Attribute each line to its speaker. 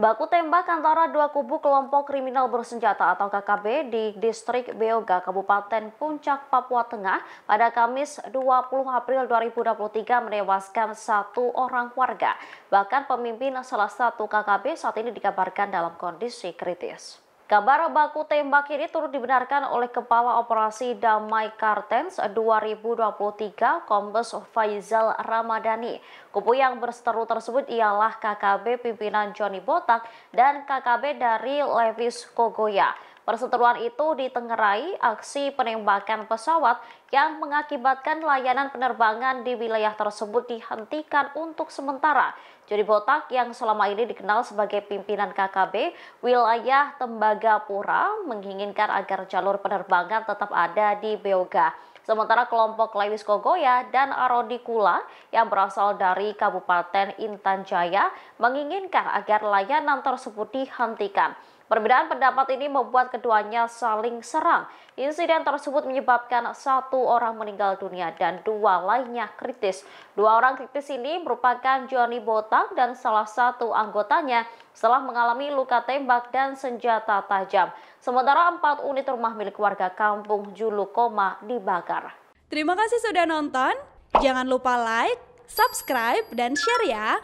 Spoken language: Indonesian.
Speaker 1: Baku tembak antara dua kubu kelompok kriminal bersenjata atau KKB di distrik Beoga, Kabupaten Puncak, Papua Tengah pada Kamis 20 April 2023 menewaskan satu orang warga. Bahkan pemimpin salah satu KKB saat ini dikabarkan dalam kondisi kritis. Kabar baku tembak ini turut dibenarkan oleh Kepala Operasi Damai Kartens 2023 Kombes Faizal Ramadhani. Kupu yang berseteru tersebut ialah KKB pimpinan Joni Botak dan KKB dari Levis Kogoya. Perseteruan itu ditengerai aksi penembakan pesawat yang mengakibatkan layanan penerbangan di wilayah tersebut dihentikan untuk sementara. Jadi Botak yang selama ini dikenal sebagai pimpinan KKB wilayah Tembagapura menginginkan agar jalur penerbangan tetap ada di Beoga. Sementara kelompok Lewis Kogoya dan Arodi Kula yang berasal dari Kabupaten Intan Jaya menginginkan agar layanan tersebut dihentikan. Perbedaan pendapat ini membuat keduanya saling serang. Insiden tersebut menyebabkan satu orang meninggal dunia dan dua lainnya kritis. Dua orang kritis ini merupakan Johnny Botak dan salah satu anggotanya setelah mengalami luka tembak dan senjata tajam. Sementara empat unit rumah milik warga kampung Julukoma
Speaker 2: dibakar. Terima kasih sudah nonton. Jangan lupa like, subscribe, dan share ya.